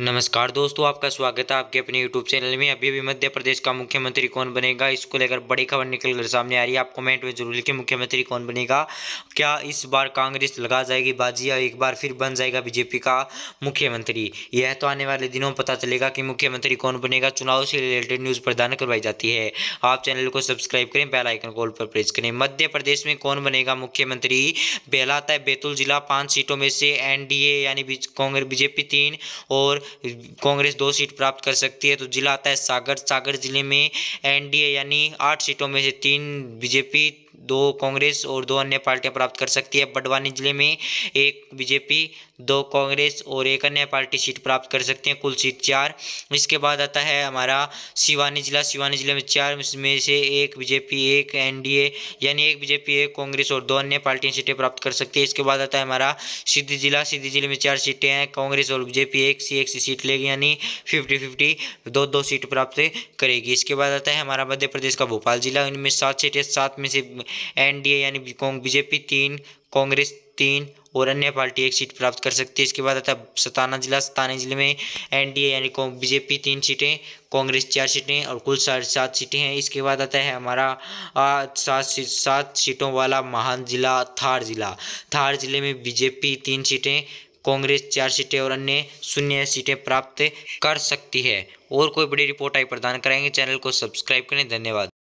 नमस्कार दोस्तों आपका स्वागत है आपके अपने यूट्यूब चैनल में अभी अभी मध्य प्रदेश का मुख्यमंत्री कौन बनेगा इसको लेकर बड़ी खबर निकल कर सामने आ रही है आप कमेंट में जरूर लिखें मुख्यमंत्री कौन बनेगा क्या इस बार कांग्रेस लगा जाएगी बाजी या एक बार फिर बन जाएगा बीजेपी का मुख्यमंत्री यह तो आने वाले दिनों में पता चलेगा कि मुख्यमंत्री कौन बनेगा चुनाव से रिलेटेड न्यूज़ प्रदान करवाई जाती है आप चैनल को सब्सक्राइब करें बेलाइकन कॉल पर प्रेस करें मध्य प्रदेश में कौन बनेगा मुख्यमंत्री बेहलाता है बैतूल जिला पाँच सीटों में से एन यानी कांग्रेस बीजेपी तीन और कांग्रेस दो सीट प्राप्त कर सकती है तो जिला आता है सागर सागर जिले में एनडीए यानी आठ सीटों में से तीन बीजेपी दो कांग्रेस और दो अन्य पार्टियां प्राप्त कर सकती है बडवानी जिले में एक बीजेपी दो कांग्रेस और एक अन्य पार्टी सीट प्राप्त कर सकती हैं कुल सीट चार इसके बाद आता है हमारा सिवानी जिला सिवानी जिले में चार में से एक बीजेपी एक एनडीए यानी एक बीजेपी एक कांग्रेस और दो अन्य पार्टियां सीटें प्राप्त कर सकती है इसके बाद आता है हमारा सिद्धि जिला सिद्धि जिले में चार सीटें हैं कांग्रेस और बीजेपी एक सी एक सी सीट लेगी यानी फिफ्टी फिफ्टी दो दो सीट प्राप्त करेगी इसके बाद आता है हमारा मध्य प्रदेश का भोपाल जिला इनमें सात सीटें सात में से एनडीए यानी बीजेपी तीन कांग्रेस तीन और अन्य पार्टी एक सीट प्राप्त कर सकती है इसके बाद आता है सताना जिला सताना जिले में एनडीए यानी बीजेपी तीन सीटें कांग्रेस चार सीटें और कुल साढ़े सात सीटें हैं इसके बाद आता है हमारा सात सात सीटों वाला महान जिला थार जिला थार जिले में बीजेपी तीन सीटें कांग्रेस चार सीटें और अन्य शून्य सीटें प्राप्त कर सकती है और कोई बड़ी रिपोर्ट आई प्रदान कराएंगे चैनल को सब्सक्राइब करें धन्यवाद